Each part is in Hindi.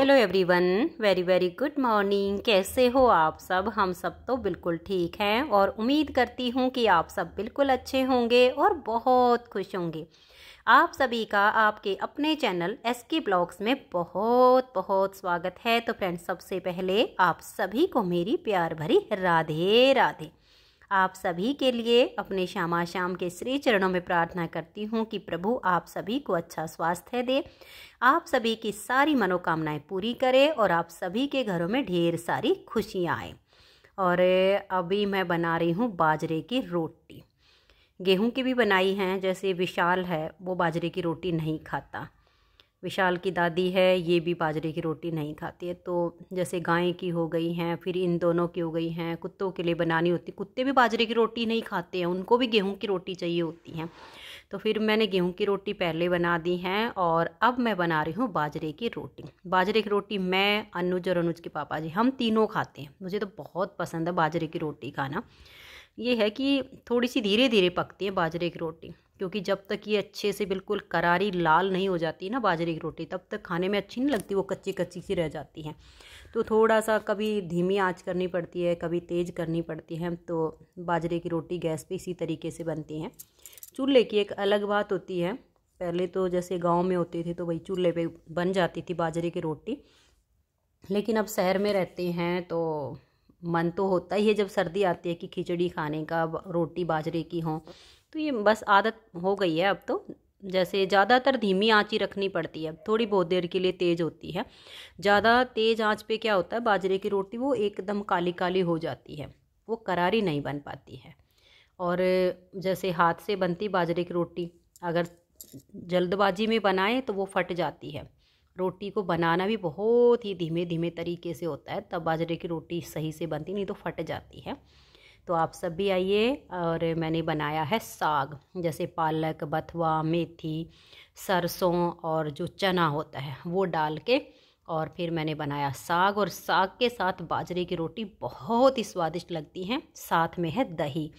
hello everyone very very good morning कैसे हो आप सब हम सब तो बिल्कुल ठीक हैं और उम्मीद करती हूँ कि आप सब बिल्कुल अच्छे होंगे और बहुत खुश होंगे आप सभी का आपके अपने चैनल एस के ब्लॉग्स में बहुत बहुत स्वागत है तो फ्रेंड्स सबसे पहले आप सभी को मेरी प्यार भरी राधे राधे आप सभी के लिए अपने श्यामा श्याम के श्री चरणों में प्रार्थना करती हूँ कि प्रभु आप सभी को अच्छा स्वास्थ्य दे आप सभी की सारी मनोकामनाएं पूरी करें और आप सभी के घरों में ढेर सारी खुशियाँ आए और अभी मैं बना रही हूँ बाजरे की रोटी गेहूं की भी बनाई है जैसे विशाल है वो बाजरे की रोटी नहीं खाता विशाल की दादी है ये भी बाजरे की रोटी नहीं खाती है तो जैसे गाय की हो गई हैं फिर इन दोनों की हो गई हैं कुत्तों के लिए बनानी होती कुत्ते भी बाजरे की रोटी नहीं खाते हैं उनको भी गेहूं की रोटी चाहिए होती हैं तो फिर मैंने गेहूं की रोटी पहले बना दी है और अब मैं बना रही हूँ बाजरे की रोटी बाजरे की रोटी मैं अनुज और अनुज के पापा जी हम तीनों खाते हैं मुझे तो बहुत पसंद है बाजरे की रोटी खाना ये है कि थोड़ी सी धीरे धीरे पकती है बाजरे की रोटी क्योंकि जब तक ये अच्छे से बिल्कुल करारी लाल नहीं हो जाती ना बाजरे की रोटी तब तक खाने में अच्छी नहीं लगती वो कच्ची कच्ची सी रह जाती है तो थोड़ा सा कभी धीमी आँच करनी पड़ती है कभी तेज़ करनी पड़ती है तो बाजरे की रोटी गैस पर इसी तरीके से बनती हैं चूल्हे की एक अलग बात होती है पहले तो जैसे गांव में होती थी तो वही चूल्हे पे बन जाती थी बाजरे की रोटी लेकिन अब शहर में रहते हैं तो मन तो होता ही है जब सर्दी आती है कि खिचड़ी खाने का रोटी बाजरे की हों तो ये बस आदत हो गई है अब तो जैसे ज़्यादातर धीमी आँच ही रखनी पड़ती है थोड़ी बहुत देर के लिए तेज़ होती है ज़्यादा तेज़ आँच पे क्या होता है बाजरे की रोटी वो एकदम काली काली हो जाती है वो करारी नहीं बन पाती है और जैसे हाथ से बनती बाजरे की रोटी अगर जल्दबाजी में बनाएं तो वो फट जाती है रोटी को बनाना भी बहुत ही धीमे धीमे तरीके से होता है तब बाजरे की रोटी सही से बनती नहीं तो फट जाती है तो आप सब भी आइए और मैंने बनाया है साग जैसे पालक बथुआ मेथी सरसों और जो चना होता है वो डाल के और फिर मैंने बनाया साग और साग के साथ बाजरे की रोटी बहुत ही स्वादिष्ट लगती हैं साथ में है दही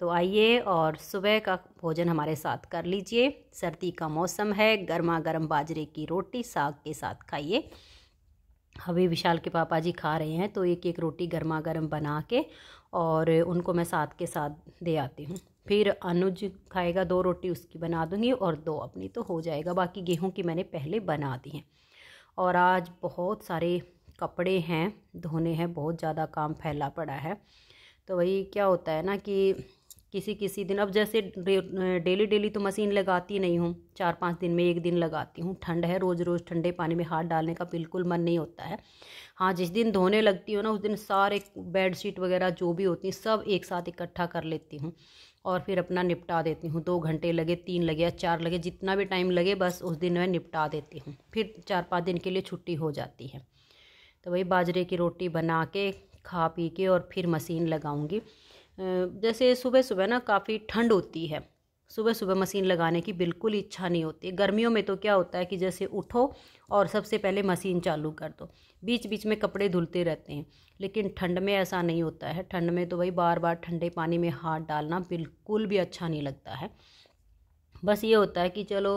तो आइए और सुबह का भोजन हमारे साथ कर लीजिए सर्दी का मौसम है गर्मा गर्म बाजरे की रोटी साग के साथ खाइए अभी विशाल के पापा जी खा रहे हैं तो एक एक रोटी गर्मा गर्म बना के और उनको मैं साथ के साथ दे आती हूँ फिर अनुज खाएगा दो रोटी उसकी बना दूँगी और दो अपनी तो हो जाएगा बाकी गेहूँ की मैंने पहले बना दी हैं और आज बहुत सारे कपड़े हैं धोने हैं बहुत ज़्यादा काम फैला पड़ा है तो वही क्या होता है ना कि किसी किसी दिन अब जैसे डेली डेली तो मशीन लगाती नहीं हूँ चार पाँच दिन में एक दिन लगाती हूँ ठंड है रोज़ रोज़ ठंडे पानी में हाथ डालने का बिल्कुल मन नहीं होता है हाँ जिस दिन धोने लगती हूँ ना उस दिन सारे बेड शीट वगैरह जो भी होती हैं सब एक साथ इकट्ठा कर लेती हूँ और फिर अपना निपटा देती हूँ दो घंटे लगे तीन लगे या चार लगे जितना भी टाइम लगे बस उस दिन मैं निपटा देती हूँ फिर चार पाँच दिन के लिए छुट्टी हो जाती है तो वही बाजरे की रोटी बना के खा पी के और फिर मशीन लगाऊंगी जैसे सुबह सुबह ना काफ़ी ठंड होती है सुबह सुबह मशीन लगाने की बिल्कुल इच्छा नहीं होती गर्मियों में तो क्या होता है कि जैसे उठो और सबसे पहले मशीन चालू कर दो बीच बीच में कपड़े धुलते रहते हैं लेकिन ठंड में ऐसा नहीं होता है ठंड में तो भाई बार बार ठंडे पानी में हाथ डालना बिल्कुल भी अच्छा नहीं लगता है बस ये होता है कि चलो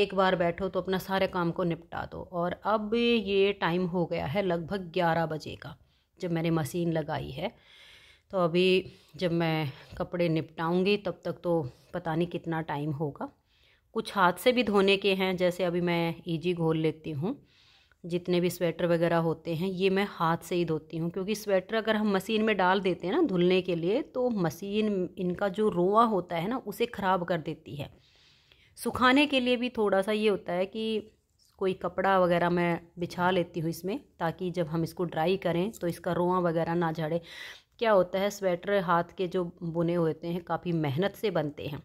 एक बार बैठो तो अपना सारे काम को निपटा दो और अब ये टाइम हो गया है लगभग ग्यारह बजे का जब मैंने मशीन लगाई है तो अभी जब मैं कपड़े निपटाऊँगी तब तक तो पता नहीं कितना टाइम होगा कुछ हाथ से भी धोने के हैं जैसे अभी मैं इजी e घोल लेती हूँ जितने भी स्वेटर वगैरह होते हैं ये मैं हाथ से ही धोती हूँ क्योंकि स्वेटर अगर हम मशीन में डाल देते हैं ना धुलने के लिए तो मशीन इनका जो रोआ होता है ना उसे ख़राब कर देती है सुखाने के लिए भी थोड़ा सा ये होता है कि कोई कपड़ा वगैरह मैं बिछा लेती हूँ इसमें ताकि जब हम इसको ड्राई करें तो इसका रोआ वगैरह ना झड़े क्या होता है स्वेटर हाथ के जो बुने होते हैं काफ़ी मेहनत से बनते हैं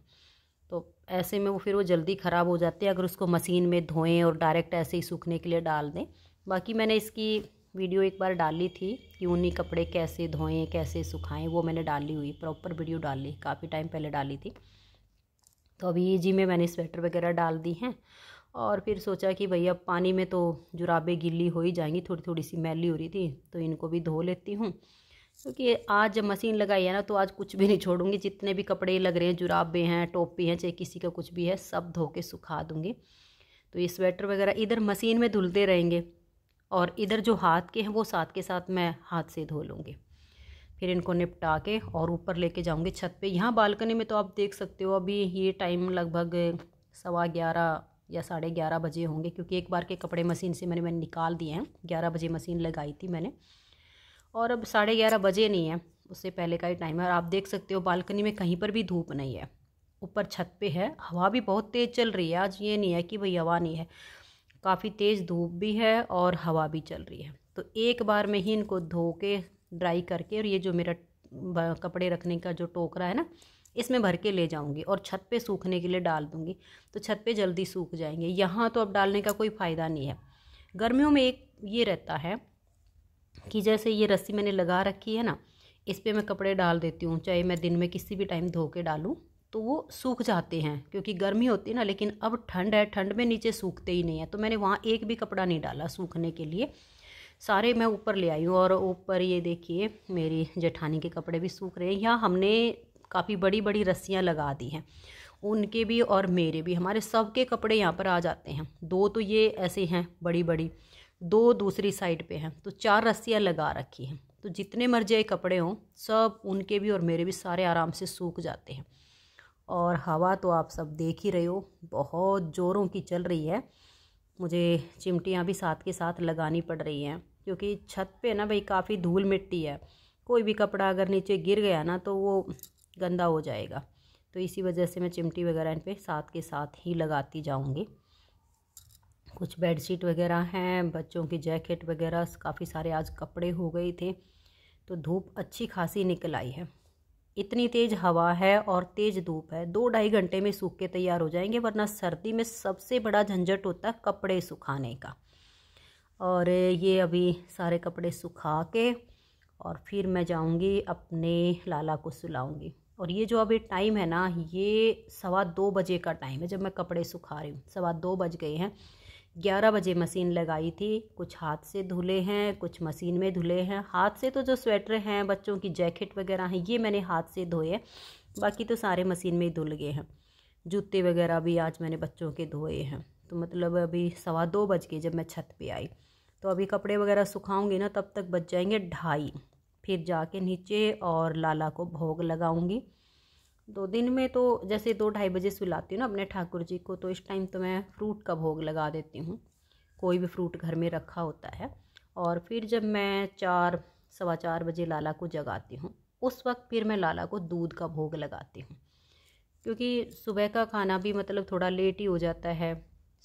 तो ऐसे में वो फिर वो जल्दी ख़राब हो जाते हैं अगर उसको मशीन में धोएं और डायरेक्ट ऐसे ही सूखने के लिए डाल दें बाकी मैंने इसकी वीडियो एक बार डाली थी कि ऊनी कपड़े कैसे धोएं कैसे सुखाएं वो मैंने डाली हुई प्रॉपर वीडियो डाली काफ़ी टाइम पहले डाली थी तो अभी जी में मैंने स्वेटर वगैरह डाल दी हैं और फिर सोचा कि भैया पानी में तो जुराबें गिली हो ही जाएंगी थोड़ी थोड़ी सी मैली हो रही थी तो इनको भी धो लेती हूँ क्योंकि तो आज जब मशीन लगाई है ना तो आज कुछ भी नहीं छोड़ूंगी जितने भी कपड़े लग रहे हैं जुराबे हैं टोपी हैं चाहे किसी का कुछ भी है सब धो के सुखा दूँगी तो ये स्वेटर वगैरह इधर मशीन में धुलते रहेंगे और इधर जो हाथ के हैं वो साथ के साथ मैं हाथ से धो लूँगी फिर इनको निपटा के और ऊपर लेके जाऊँगी छत पे यहाँ बालकनी में तो आप देख सकते हो अभी ये टाइम लगभग सवा ग्यारह या साढ़े ग्यारह बजे होंगे क्योंकि एक बार के कपड़े मशीन से मैंने मैंने निकाल दिए हैं ग्यारह बजे मशीन लगाई थी मैंने और अब साढ़े ग्यारह बजे नहीं है उससे पहले का ही टाइम है और आप देख सकते हो बालकनी में कहीं पर भी धूप नहीं है ऊपर छत पे है हवा भी बहुत तेज़ चल रही है आज ये नहीं है कि भाई हवा नहीं है काफ़ी तेज़ धूप भी है और हवा भी चल रही है तो एक बार में ही इनको धो के ड्राई करके और ये जो मेरा कपड़े रखने का जो टोकरा है ना इसमें भर के ले जाऊंगी और छत पे सूखने के लिए डाल दूंगी तो छत पे जल्दी सूख जाएंगे यहाँ तो अब डालने का कोई फ़ायदा नहीं है गर्मियों में एक ये रहता है कि जैसे ये रस्सी मैंने लगा रखी है ना इस पर मैं कपड़े डाल देती हूँ चाहे मैं दिन में किसी भी टाइम धो के डालूँ तो वो सूख जाते हैं क्योंकि गर्मी होती है ना लेकिन अब ठंड है ठंड में नीचे सूखते ही नहीं है तो मैंने वहाँ एक भी कपड़ा नहीं डाला सूखने के लिए सारे मैं ऊपर ले आई हूँ और ऊपर ये देखिए मेरी जेठानी के कपड़े भी सूख रहे हैं यहाँ हमने काफ़ी बड़ी बड़ी रस्सियाँ लगा दी हैं उनके भी और मेरे भी हमारे सब के कपड़े यहाँ पर आ जाते हैं दो तो ये ऐसे हैं बड़ी बड़ी दो दूसरी साइड पे हैं तो चार रस्सियाँ लगा रखी हैं तो जितने मर्जी कपड़े हों सब उनके भी और मेरे भी सारे आराम से सूख जाते हैं और हवा तो आप सब देख ही रहे हो बहुत ज़ोरों की चल रही है मुझे चिमटियाँ भी साथ के साथ लगानी पड़ रही हैं क्योंकि छत पे ना भाई काफ़ी धूल मिट्टी है कोई भी कपड़ा अगर नीचे गिर गया ना तो वो गंदा हो जाएगा तो इसी वजह से मैं चिमटी वगैरह इन पर साथ के साथ ही लगाती जाऊँगी कुछ बेडशीट वगैरह हैं बच्चों की जैकेट वगैरह काफ़ी सारे आज कपड़े हो गए थे तो धूप अच्छी खासी निकल आई है इतनी तेज़ हवा है और तेज़ धूप है दो ढाई घंटे में सूख के तैयार हो जाएंगे वरना सर्दी में सबसे बड़ा झंझट होता है कपड़े सुखाने का और ये अभी सारे कपड़े सुखा के और फिर मैं जाऊंगी अपने लाला को सुलाऊंगी और ये जो अभी टाइम है ना ये सवा दो बजे का टाइम है जब मैं कपड़े सुखा रही हूँ सवा दो बज गए हैं ग्यारह बजे मशीन लगाई थी कुछ हाथ से धुले हैं कुछ मशीन में धुले हैं हाथ से तो जो स्वेटर हैं बच्चों की जैकेट वगैरह हैं ये मैंने हाथ से धोए बाकी तो सारे मशीन में ही धुल गए हैं जूते वगैरह भी आज मैंने बच्चों के धोए हैं तो मतलब अभी सवा दो बज गए जब मैं छत पे आई तो अभी कपड़े वगैरह सुखाऊंगी ना तब तक बच जाएंगे ढाई फिर जाके नीचे और लाला को भोग लगाऊंगी दो दिन में तो जैसे दो ढाई बजे सुलाती हूँ ना अपने ठाकुर जी को तो इस टाइम तो मैं फ्रूट का भोग लगा देती हूँ कोई भी फ्रूट घर में रखा होता है और फिर जब मैं चार सवा चार बजे लाला को जगाती हूँ उस वक्त फिर मैं लाला को दूध का भोग लगाती हूँ क्योंकि सुबह का खाना भी मतलब थोड़ा लेट ही हो जाता है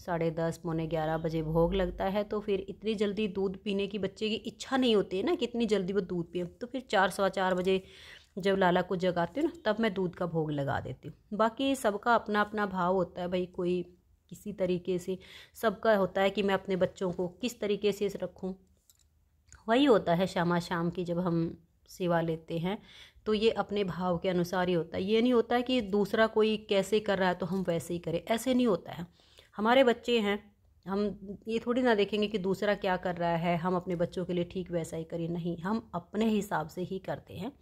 साढ़े दस पौने ग्यारह बजे भोग लगता है तो फिर इतनी जल्दी दूध पीने की बच्चे की इच्छा नहीं होती है ना कि इतनी जल्दी वो दूध पिए तो फिर चार सवा चार बजे जब लाला को जगाती हूँ ना तब मैं दूध का भोग लगा देती हूँ बाकी सबका अपना अपना भाव होता है भाई कोई किसी तरीके से सबका होता है कि मैं अपने बच्चों को किस तरीके से रखूँ वही होता है शामा शाम की जब हम सेवा लेते हैं तो ये अपने भाव के अनुसार ही होता है ये नहीं होता है कि दूसरा कोई कैसे कर रहा है तो हम वैसे ही करें ऐसे नहीं होता है हमारे बच्चे हैं हम ये थोड़ी ना देखेंगे कि दूसरा क्या कर रहा है हम अपने बच्चों के लिए ठीक वैसा ही करें नहीं हम अपने हिसाब से ही करते हैं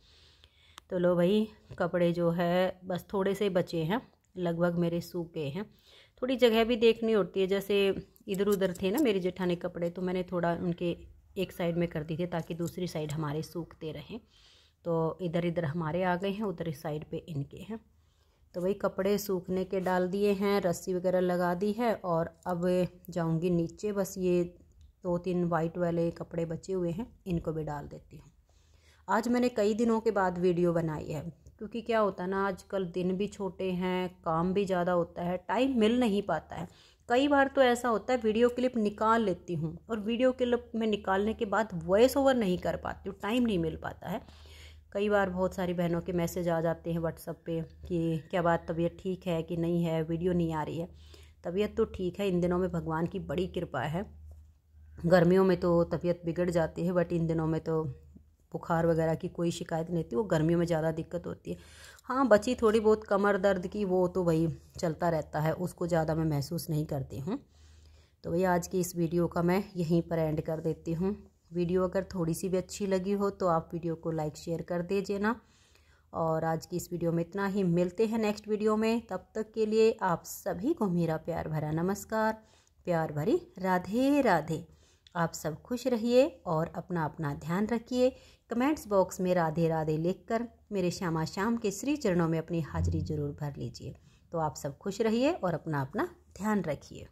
तो लो भाई कपड़े जो है बस थोड़े से बचे हैं लगभग मेरे सूख गए हैं थोड़ी जगह भी देखनी होती है जैसे इधर उधर थे ना मेरे जेठाने कपड़े तो मैंने थोड़ा उनके एक साइड में कर दी थी ताकि दूसरी साइड हमारे सूखते रहें तो इधर इधर हमारे आ गए हैं उधर इस साइड पे इनके हैं तो वही कपड़े सूखने के डाल दिए हैं रस्सी वगैरह लगा दी है और अब जाऊंगी नीचे बस ये दो तीन वाइट वाले कपड़े बचे हुए हैं इनको भी डाल देती हूँ आज मैंने कई दिनों के बाद वीडियो बनाई है क्योंकि क्या होता है ना आजकल दिन भी छोटे हैं काम भी ज़्यादा होता है टाइम मिल नहीं पाता है कई बार तो ऐसा होता है वीडियो क्लिप निकाल लेती हूँ और वीडियो क्लिप में निकालने के बाद वॉइस ओवर नहीं कर पाती हूँ टाइम नहीं मिल पाता है कई बार बहुत सारी बहनों के मैसेज आ जाते हैं व्हाट्सअप पे कि क्या बात तबीयत ठीक है कि नहीं है वीडियो नहीं आ रही है तबीयत तो ठीक है इन दिनों में भगवान की बड़ी कृपा है गर्मियों में तो तबीयत बिगड़ जाती है बट इन दिनों में तो बुखार वगैरह की कोई शिकायत नहीं होती वो गर्मियों में ज़्यादा दिक्कत होती है हाँ बची थोड़ी बहुत कमर दर्द की वो तो भाई चलता रहता है उसको ज़्यादा मैं महसूस नहीं करती हूँ तो भाई आज की इस वीडियो का मैं यहीं पर एंड कर देती हूँ वीडियो अगर थोड़ी सी भी अच्छी लगी हो तो आप वीडियो को लाइक शेयर कर दीजिए ना और आज की इस वीडियो में इतना ही मिलते हैं नेक्स्ट वीडियो में तब तक के लिए आप सभी को मेरा प्यार भरा नमस्कार प्यार भरी राधे राधे आप सब खुश रहिए और अपना अपना ध्यान रखिए कमेंट्स बॉक्स में राधे राधे लिखकर मेरे श्यामा श्याम के श्री चरणों में अपनी हाजिरी जरूर भर लीजिए तो आप सब खुश रहिए और अपना अपना ध्यान रखिए